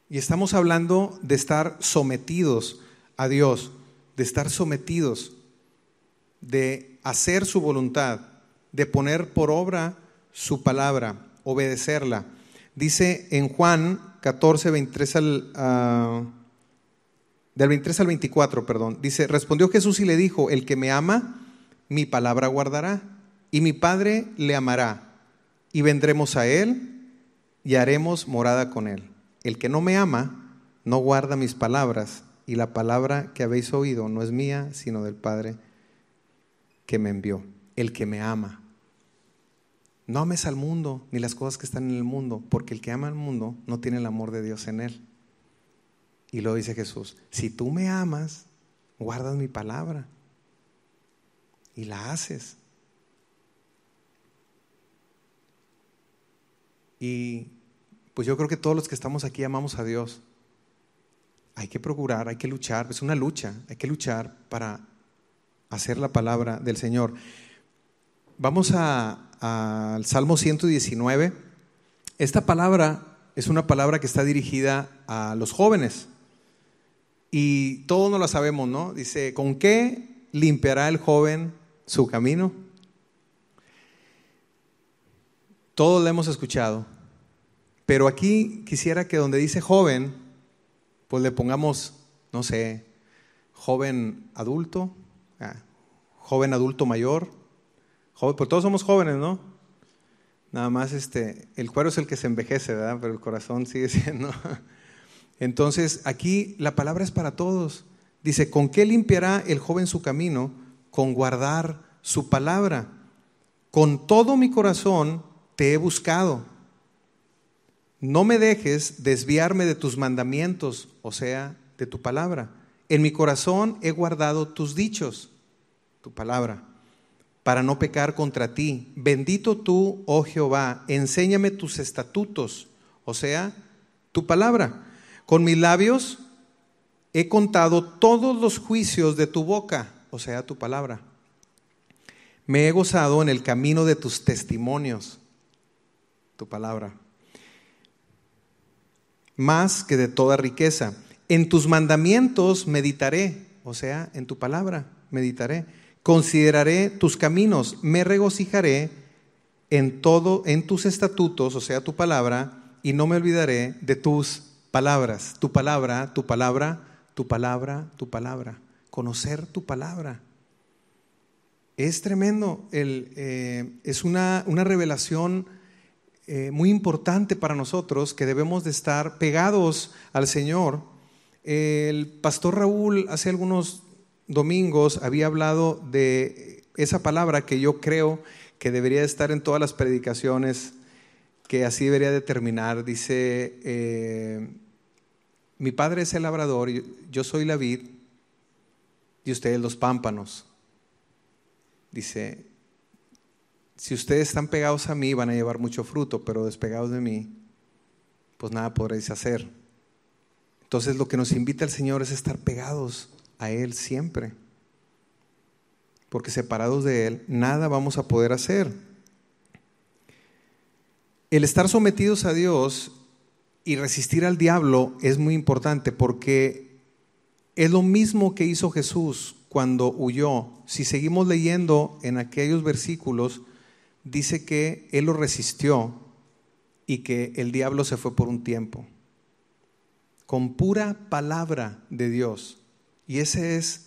Y estamos hablando de estar sometidos a Dios, de estar sometidos, de hacer su voluntad, de poner por obra su palabra, obedecerla. Dice en Juan 14, 23 al, del 23 al 24, perdón. Dice, respondió Jesús y le dijo, el que me ama, mi palabra guardará, y mi Padre le amará, y vendremos a él y haremos morada con él. El que no me ama, no guarda mis palabras, y la palabra que habéis oído no es mía, sino del Padre que me envió. El que me ama. No ames al mundo ni las cosas que están en el mundo, porque el que ama al mundo no tiene el amor de Dios en él. Y lo dice Jesús, si tú me amas, guardas mi palabra y la haces. Y pues yo creo que todos los que estamos aquí amamos a Dios. Hay que procurar, hay que luchar, es una lucha, hay que luchar para hacer la palabra del Señor. Vamos a, al Salmo 119. Esta palabra es una palabra que está dirigida a los jóvenes. Y todos no la sabemos, ¿no? Dice, ¿con qué limpiará el joven su camino? Todos la hemos escuchado. Pero aquí quisiera que donde dice joven, pues le pongamos, no sé, joven adulto, ah, joven adulto mayor, porque todos somos jóvenes, ¿no? Nada más este, el cuero es el que se envejece, ¿verdad? Pero el corazón sigue siendo. Entonces, aquí la palabra es para todos. Dice, ¿con qué limpiará el joven su camino? Con guardar su palabra. Con todo mi corazón te he buscado. No me dejes desviarme de tus mandamientos, o sea, de tu palabra. En mi corazón he guardado tus dichos, tu palabra para no pecar contra ti. Bendito tú, oh Jehová, enséñame tus estatutos, o sea, tu palabra. Con mis labios he contado todos los juicios de tu boca, o sea, tu palabra. Me he gozado en el camino de tus testimonios, tu palabra, más que de toda riqueza. En tus mandamientos meditaré, o sea, en tu palabra meditaré Consideraré tus caminos, me regocijaré en todo, en tus estatutos, o sea, tu palabra, y no me olvidaré de tus palabras, tu palabra, tu palabra, tu palabra, tu palabra. Conocer tu palabra. Es tremendo, eh, es una, revelación eh, muy importante para nosotros que debemos de estar pegados al Señor. El pastor Raúl hace algunos domingos había hablado de esa palabra que yo creo que debería estar en todas las predicaciones, que así debería terminar. Dice, eh, mi padre es el labrador, yo soy la vid y ustedes los pámpanos. Dice, si ustedes están pegados a mí van a llevar mucho fruto, pero despegados de mí, pues nada podréis hacer. Entonces lo que nos invita el Señor es estar pegados a Él siempre. Porque separados de Él, nada vamos a poder hacer. El estar sometidos a Dios y resistir al diablo es muy importante porque es lo mismo que hizo Jesús cuando huyó. Si seguimos leyendo en aquellos versículos, dice que Él lo resistió y que el diablo se fue por un tiempo. Con pura palabra de Dios. Y ese es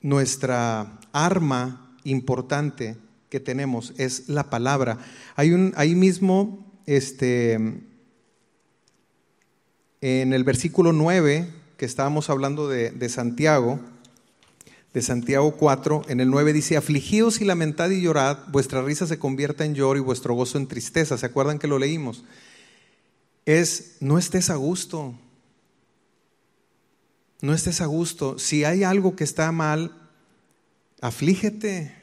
nuestra arma importante que tenemos, es la palabra. Hay un, ahí mismo, este, en el versículo 9, que estábamos hablando de, de Santiago, de Santiago 4, en el 9 dice, afligidos y lamentad y llorad, vuestra risa se convierta en lloro y vuestro gozo en tristeza. ¿Se acuerdan que lo leímos? Es, no estés a gusto, no estés a gusto. Si hay algo que está mal, aflígete,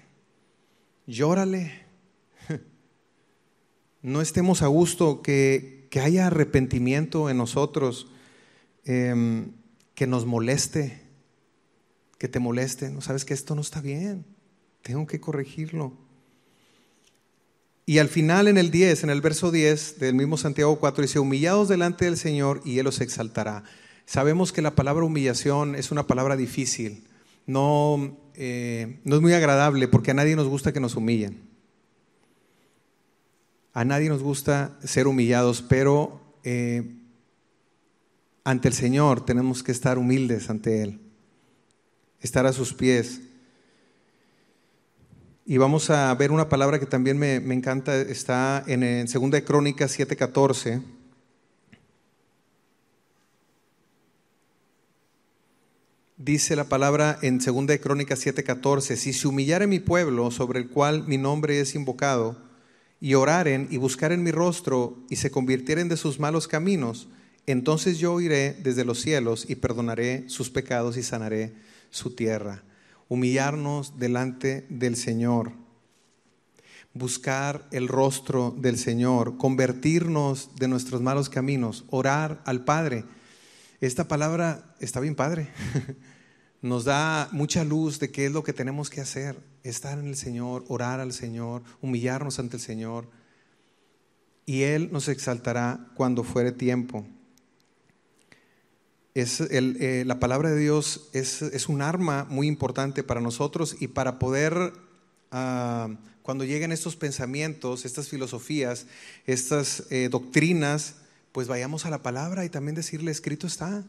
llórale. No estemos a gusto, que, que haya arrepentimiento en nosotros, em, que nos moleste, que te moleste. No sabes que esto no está bien, tengo que corregirlo. Y al final en el 10, en el verso 10 del mismo Santiago 4, dice, humillados delante del Señor y Él los exaltará. Sabemos que la palabra humillación es una palabra difícil, eh, no, es muy agradable porque a nadie nos gusta que nos humillen. A nadie nos gusta ser humillados, pero eh, ante el Señor tenemos que estar humildes ante Él, estar a sus pies. Y vamos a ver una palabra que también me, encanta, está en, en 2 Crónicas 7:14. Dice la palabra en 2 de Crónicas 7:14, si se humillare mi pueblo sobre el cual mi nombre es invocado, y oraren y buscaren mi rostro y se convirtieren de sus malos caminos, entonces yo oiré desde los cielos y perdonaré sus pecados y sanaré su tierra. Humillarnos delante del Señor, buscar el rostro del Señor, convertirnos de nuestros malos caminos, orar al Padre. Esta palabra está bien padre. nos da mucha luz de qué es lo que tenemos que hacer. Estar en el Señor, orar al Señor, humillarnos ante el Señor. Y Él nos exaltará cuando fuere tiempo. Eh, la palabra de Dios es, un arma muy importante para nosotros y para poder, ah, cuando lleguen estos pensamientos, estas filosofías, estas eh, doctrinas, pues vayamos a la palabra y también decirle, escrito está.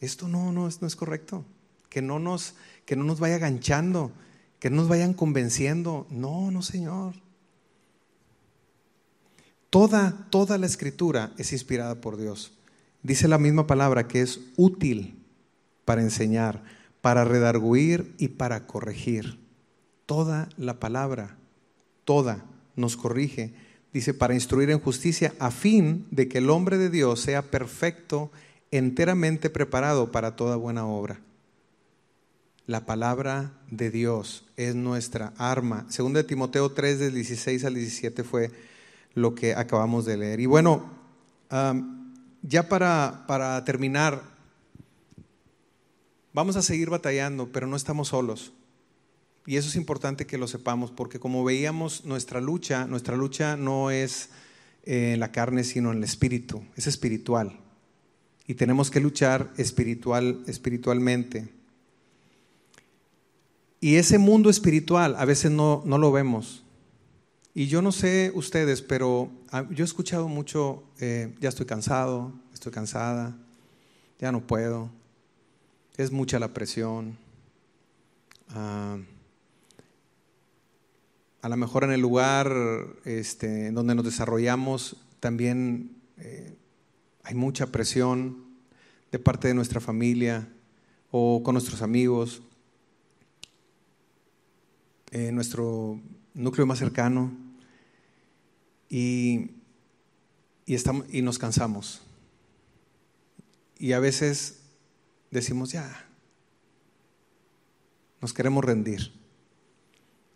Esto no, no, esto no es correcto. Que no, nos, que no nos vaya ganchando, que no nos vayan convenciendo. No, no, Señor. Toda, toda la escritura es inspirada por Dios. Dice la misma palabra que es útil para enseñar, para redarguir y para corregir. Toda la palabra, toda, nos corrige. Dice, para instruir en justicia, a fin de que el hombre de Dios sea perfecto enteramente preparado para toda buena obra. La palabra de Dios es nuestra arma. Según de Timoteo 3, del 16 al 17 fue lo que acabamos de leer. Y bueno, ya para, para terminar, vamos a seguir batallando, pero no estamos solos. Y eso es importante que lo sepamos, porque como veíamos, nuestra lucha, nuestra lucha no es eh, en la carne, sino en el espíritu, es espiritual y tenemos que luchar espiritual, espiritualmente. Y ese mundo espiritual a veces no, lo vemos. Y yo no sé ustedes, pero ah, yo he escuchado mucho, eh, ya estoy cansado, estoy cansada, ya no puedo, es mucha la presión. Ah, a lo mejor en el lugar este, donde nos desarrollamos también eh, hay mucha presión de parte de nuestra familia o con nuestros amigos, en eh, nuestro núcleo más cercano, y, y, estamos, y nos cansamos. Y a veces decimos, ya, nos queremos rendir.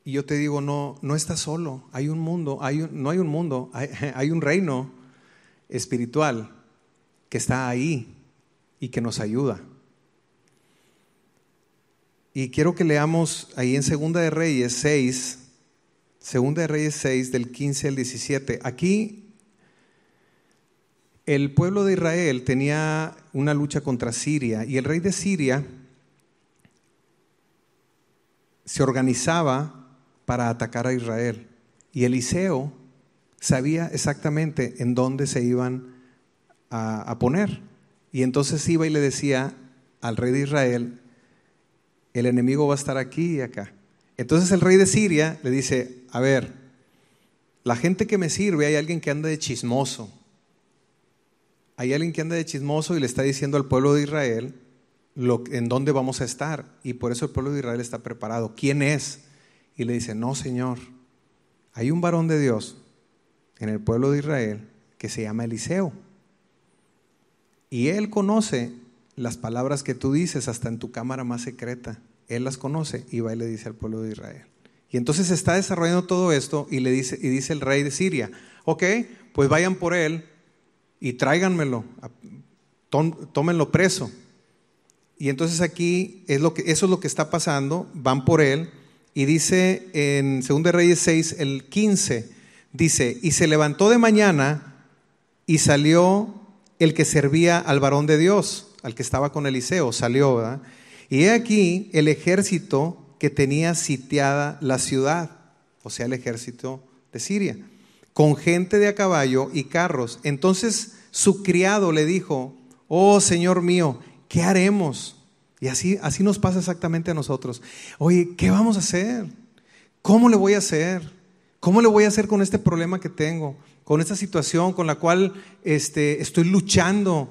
Y yo te digo, no, no estás solo, hay un mundo, hay no hay un mundo, hay, hay un reino espiritual que está ahí y que nos ayuda. Y quiero que leamos ahí en Segunda de Reyes 6, Segunda de Reyes 6 del 15 al 17. Aquí el pueblo de Israel tenía una lucha contra Siria y el rey de Siria se organizaba para atacar a Israel. Y Eliseo sabía exactamente en dónde se iban a, poner. Y entonces iba y le decía al rey de Israel, el enemigo va a estar aquí y acá. Entonces el rey de Siria le dice, a ver, la gente que me sirve, hay alguien que anda de chismoso. Hay alguien que anda de chismoso y le está diciendo al pueblo de Israel lo, en dónde vamos a estar. Y por eso el pueblo de Israel está preparado. ¿Quién es? Y le dice, no, Señor, hay un varón de Dios en el pueblo de Israel que se llama Eliseo. Y Él conoce las palabras que tú dices hasta en tu cámara más secreta. Él las conoce y va y le dice al pueblo de Israel. Y entonces está desarrollando todo esto y le dice, y dice el rey de Siria, ok, pues vayan por él y tráiganmelo, tómenlo preso. Y entonces aquí es lo que, eso es lo que está pasando, van por él y dice en 2 Reyes 6, el 15, dice, y se levantó de mañana y salió el que servía al varón de Dios, al que estaba con Eliseo, salió, ¿verdad? Y he aquí el ejército que tenía sitiada la ciudad, o sea, el ejército de Siria, con gente de a caballo y carros. Entonces su criado le dijo, oh Señor mío, ¿qué haremos? Y así, así nos pasa exactamente a nosotros. Oye, ¿qué vamos a hacer? ¿Cómo le voy a hacer? ¿Cómo le voy a hacer con este problema que tengo? con esta situación con la cual este, estoy luchando,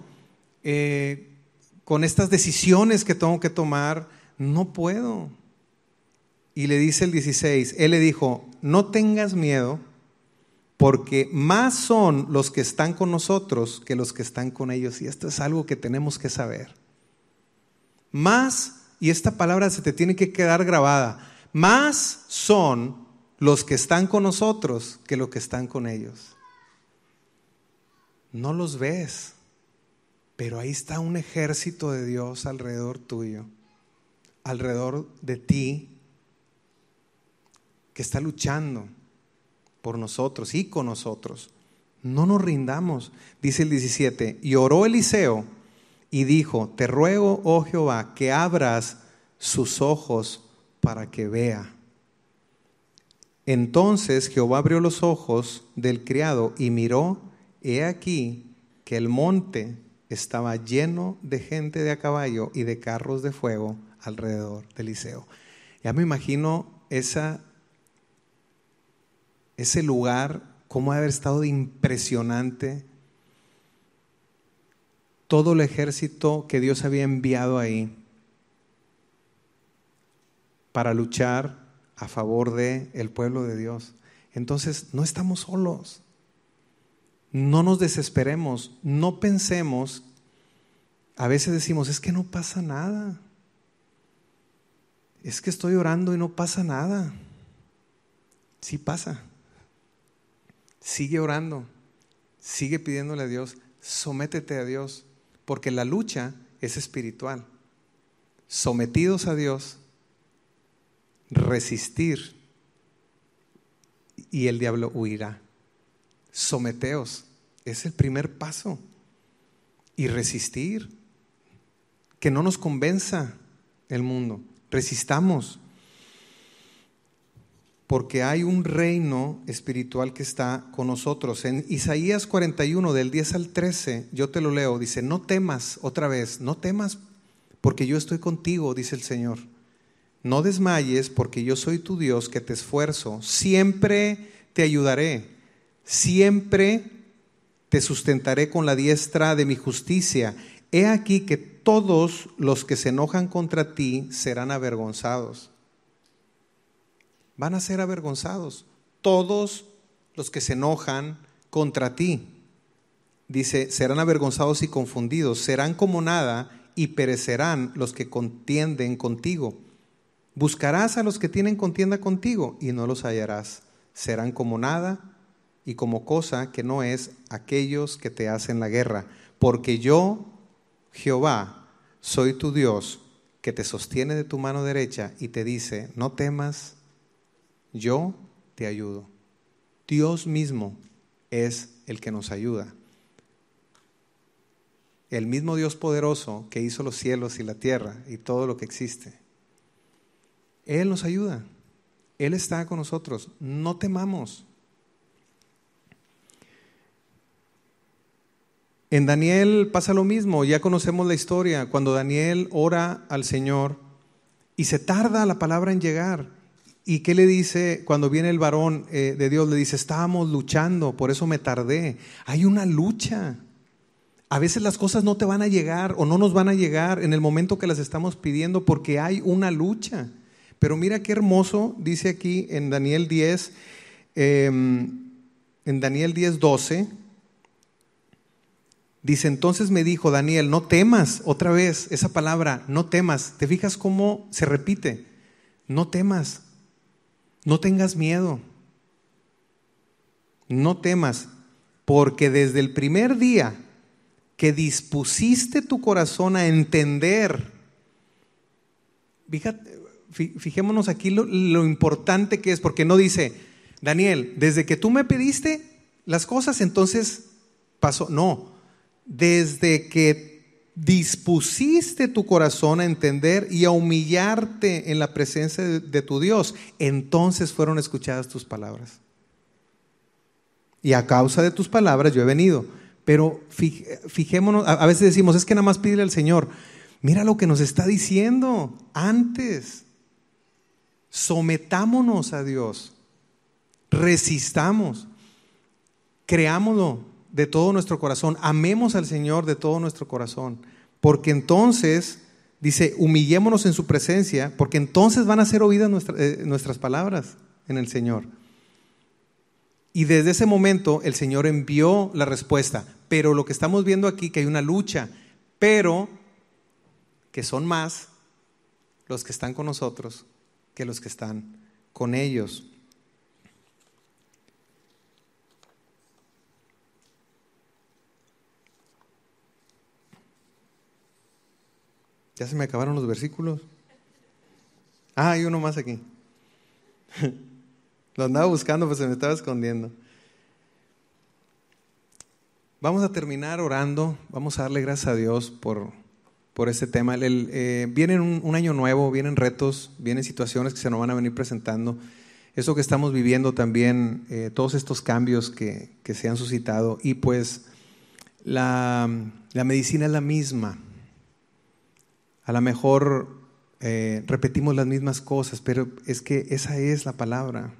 eh, con estas decisiones que tengo que tomar, no puedo. Y le dice el 16, él le dijo, no tengas miedo, porque más son los que están con nosotros que los que están con ellos. Y esto es algo que tenemos que saber. Más, y esta palabra se te tiene que quedar grabada, más son los que están con nosotros que los que están con ellos. No los ves, pero ahí está un ejército de Dios alrededor tuyo, alrededor de ti, que está luchando por nosotros y con nosotros. No nos rindamos, dice el 17. Y oró Eliseo y dijo, te ruego, oh Jehová, que abras sus ojos para que vea. Entonces Jehová abrió los ojos del criado y miró he aquí que el monte estaba lleno de gente de a caballo y de carros de fuego alrededor de Eliseo. Ya me imagino ese lugar, cómo haber estado de impresionante todo el ejército que Dios había enviado ahí para luchar a favor del el pueblo de Dios. Entonces, no estamos solos. No nos desesperemos, no pensemos, a veces decimos, es que no pasa nada, es que estoy orando y no pasa nada. Sí pasa. Sigue orando, sigue pidiéndole a Dios, sométete a Dios, porque la lucha es espiritual. Sometidos a Dios, resistir y el diablo huirá someteos. Es el primer paso. Y resistir. Que no nos convenza el mundo. Resistamos. Porque hay un reino espiritual que está con nosotros. En Isaías 41, del 10 al 13, yo te lo leo. Dice, no temas otra vez, no temas porque yo estoy contigo, dice el Señor. No desmayes porque yo soy tu Dios que te esfuerzo. Siempre te ayudaré Siempre te sustentaré con la diestra de mi justicia. He aquí que todos los que se enojan contra ti serán avergonzados. Van a ser avergonzados. Todos los que se enojan contra ti. Dice, serán avergonzados y confundidos. Serán como nada y perecerán los que contienden contigo. Buscarás a los que tienen contienda contigo y no los hallarás. Serán como nada y como cosa que no es aquellos que te hacen la guerra, porque yo, Jehová, soy tu Dios, que te sostiene de tu mano derecha y te dice, no temas, yo te ayudo. Dios mismo es el que nos ayuda. El mismo Dios poderoso que hizo los cielos y la tierra y todo lo que existe. Él nos ayuda. Él está con nosotros. No temamos. En Daniel pasa lo mismo, ya conocemos la historia, cuando Daniel ora al Señor y se tarda la palabra en llegar. ¿Y qué le dice cuando viene el varón eh, de Dios? Le dice, estábamos luchando, por eso me tardé. Hay una lucha. A veces las cosas no te van a llegar o no nos van a llegar en el momento que las estamos pidiendo porque hay una lucha. Pero mira qué hermoso, dice aquí en Daniel 10, em, en Daniel 10, 12. Dice, entonces me dijo Daniel, no temas, otra vez, esa palabra, no temas. ¿Te fijas cómo se repite? No temas, no tengas miedo, no temas, porque desde el primer día que dispusiste tu corazón a entender, fíjate, fijémonos aquí lo, lo importante que es, porque no dice, Daniel, desde que tú me pediste las cosas, entonces pasó, no desde que dispusiste tu corazón a entender y a humillarte en la presencia de, tu Dios, entonces fueron escuchadas tus palabras. Y a causa de tus palabras yo he venido. Pero fijémonos, a, veces decimos, es que nada más pídele al Señor. Mira lo que nos está diciendo antes. Sometámonos a Dios. Resistamos. Creámoslo de todo nuestro corazón, amemos al Señor de todo nuestro corazón, porque entonces, dice, humillémonos en su presencia, porque entonces van a ser oídas eh, nuestras palabras en el Señor. Y desde ese momento el Señor envió la respuesta, pero lo que estamos viendo aquí, que hay una lucha, pero que son más los que están con nosotros que los que están con ellos. Ya se me acabaron los versículos. Ah, hay uno más aquí. Lo andaba buscando, pues se me estaba escondiendo. Vamos a terminar orando. Vamos a darle gracias a Dios por, este tema. Eh, viene un, año nuevo, vienen retos, vienen situaciones que se nos van a venir presentando. Eso que estamos viviendo también, eh, todos estos cambios que, se han suscitado. Y pues la, la medicina es la misma. A lo mejor eh, repetimos las mismas cosas, pero es que esa es la palabra.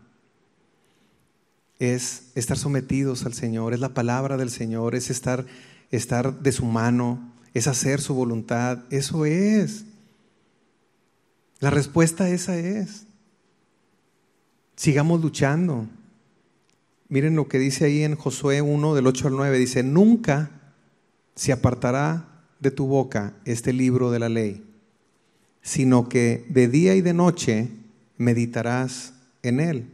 Es estar sometidos al Señor, es la palabra del Señor, es estar, estar de su mano, es hacer su voluntad. Eso es. La respuesta esa es. Sigamos luchando. Miren lo que dice ahí en Josué 1 del 8 al 9. Dice, nunca se apartará de tu boca este libro de la ley, sino que de día y de noche meditarás en él,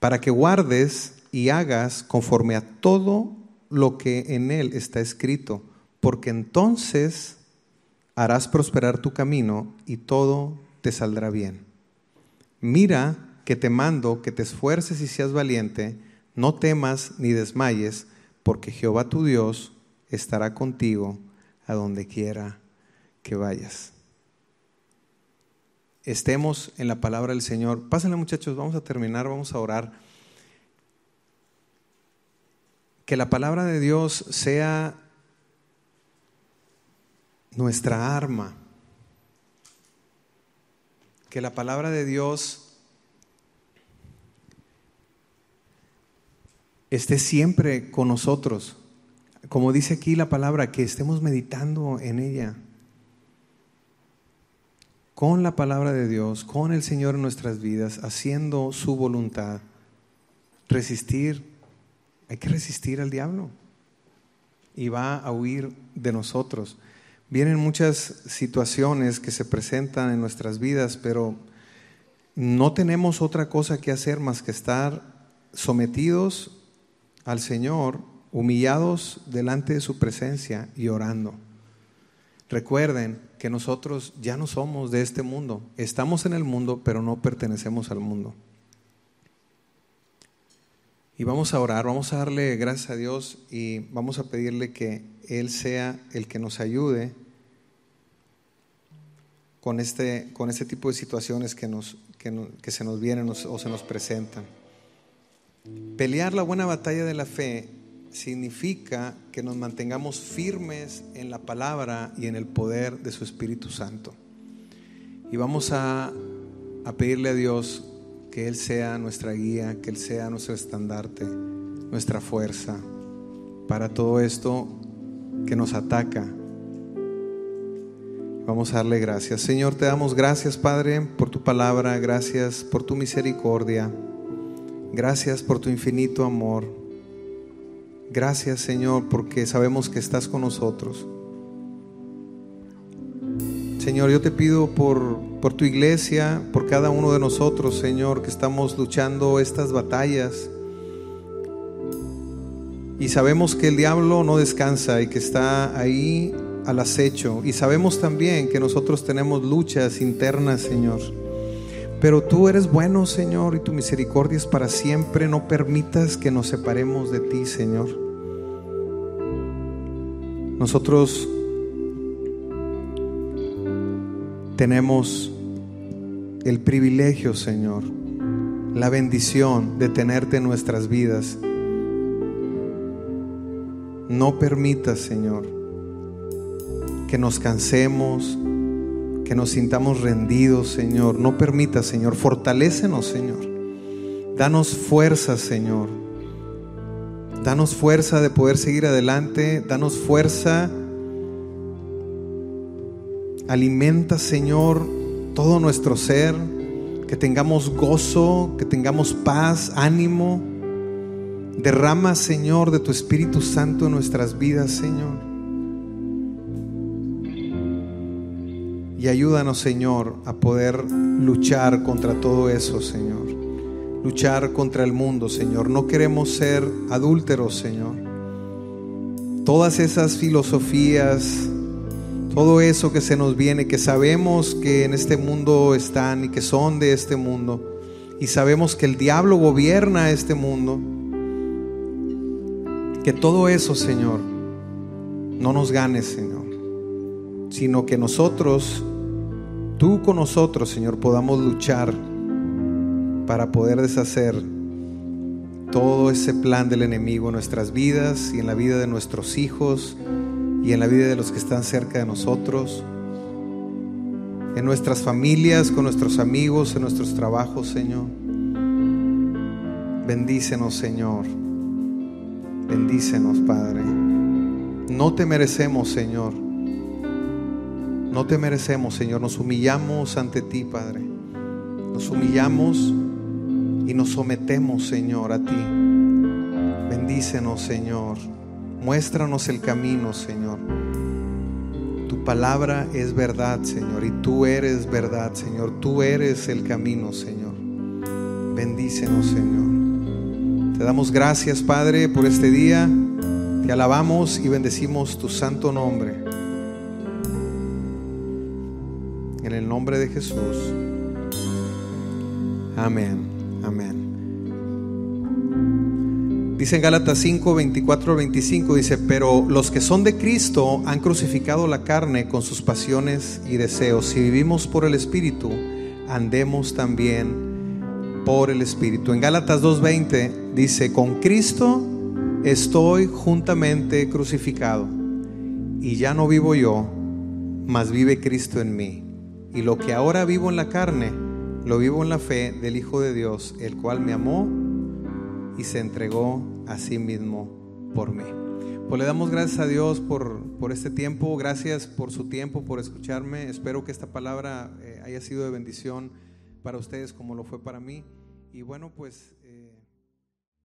para que guardes y hagas conforme a todo lo que en él está escrito, porque entonces harás prosperar tu camino y todo te saldrá bien. Mira que te mando que te esfuerces y seas valiente, no temas ni desmayes, porque Jehová tu Dios estará contigo a donde quiera que vayas. Estemos en la palabra del Señor. Pásenla muchachos, vamos a terminar, vamos a orar. Que la palabra de Dios sea nuestra arma. Que la palabra de Dios esté siempre con nosotros como dice aquí la palabra, que estemos meditando en ella. Con la palabra de Dios, con el Señor en nuestras vidas, haciendo su voluntad. Resistir, hay que resistir al diablo. Y va a huir de nosotros. Vienen muchas situaciones que se presentan en nuestras vidas, pero no tenemos otra cosa que hacer más que estar sometidos al Señor humillados delante de su presencia y orando. Recuerden que nosotros ya no somos de este mundo, estamos en el mundo, pero no pertenecemos al mundo. Y vamos a orar, vamos a darle gracias a Dios y vamos a pedirle que Él sea el que nos ayude con este, con este tipo de situaciones que, nos, que se nos vienen o se nos presentan. Pelear la buena batalla de la fe significa que nos mantengamos firmes en la palabra y en el poder de su Espíritu Santo. Y vamos a, a pedirle a Dios que Él sea nuestra guía, que Él sea nuestro estandarte, nuestra fuerza para todo esto que nos ataca. Vamos a darle gracias. Señor, te damos gracias, Padre, por tu palabra, gracias por tu misericordia, gracias por tu infinito amor. Gracias Señor porque sabemos que estás con nosotros. Señor, yo te pido por, por tu iglesia, por cada uno de nosotros, Señor, que estamos luchando estas batallas. Y sabemos que el diablo no descansa y que está ahí al acecho. Y sabemos también que nosotros tenemos luchas internas, Señor. Pero tú eres bueno, Señor, y tu misericordia es para siempre. No permitas que nos separemos de ti, Señor. Nosotros tenemos el privilegio, Señor, la bendición de tenerte en nuestras vidas. No permitas, Señor, que nos cansemos, que nos sintamos rendidos, Señor. No permita, Señor, fortalecenos, Señor. Danos fuerza, Señor. Danos fuerza de poder seguir adelante. Danos fuerza. Alimenta, Señor, todo nuestro ser. Que tengamos gozo, que tengamos paz, ánimo. Derrama, Señor, de tu Espíritu Santo en nuestras vidas, Señor. Y ayúdanos, Señor, a poder luchar contra todo eso, Señor. Luchar contra el mundo, Señor. No queremos ser adúlteros, Señor. Todas esas filosofías, todo eso que se nos viene, que sabemos que en este mundo están y que son de este mundo y sabemos que el diablo gobierna este mundo, que todo eso, Señor, no nos gane, Señor, sino que nosotros tú con nosotros, Señor, podamos luchar para poder deshacer todo ese plan del enemigo en nuestras vidas y en la vida de nuestros hijos y en la vida de los que están cerca de nosotros, en nuestras familias, con nuestros amigos, en nuestros trabajos, Señor. Bendícenos, Señor. Bendícenos, Padre. No te merecemos, Señor no te merecemos, Señor. Nos humillamos ante ti, Padre. Nos humillamos y nos sometemos, Señor, a ti. Bendícenos, Señor. Muéstranos el camino, Señor. Tu palabra es verdad, Señor, y tú eres verdad, Señor. Tú eres el camino, Señor. Bendícenos, Señor. Te damos gracias, Padre, por este día. Te alabamos y bendecimos tu santo nombre. en el nombre de Jesús. Amén, amén. Dice en Gálatas 5, 24 25, dice, pero los que son de Cristo han crucificado la carne con sus pasiones y deseos. Si vivimos por el Espíritu, andemos también por el Espíritu. En Gálatas 2.20 dice, con Cristo estoy juntamente crucificado y ya no vivo yo, mas vive Cristo en mí. Y lo que ahora vivo en la carne, lo vivo en la fe del Hijo de Dios, el cual me amó y se entregó a sí mismo por mí. Pues le damos gracias a Dios por, por este tiempo, gracias por su tiempo, por escucharme. Espero que esta palabra eh, haya sido de bendición para ustedes como lo fue para mí. Y bueno, pues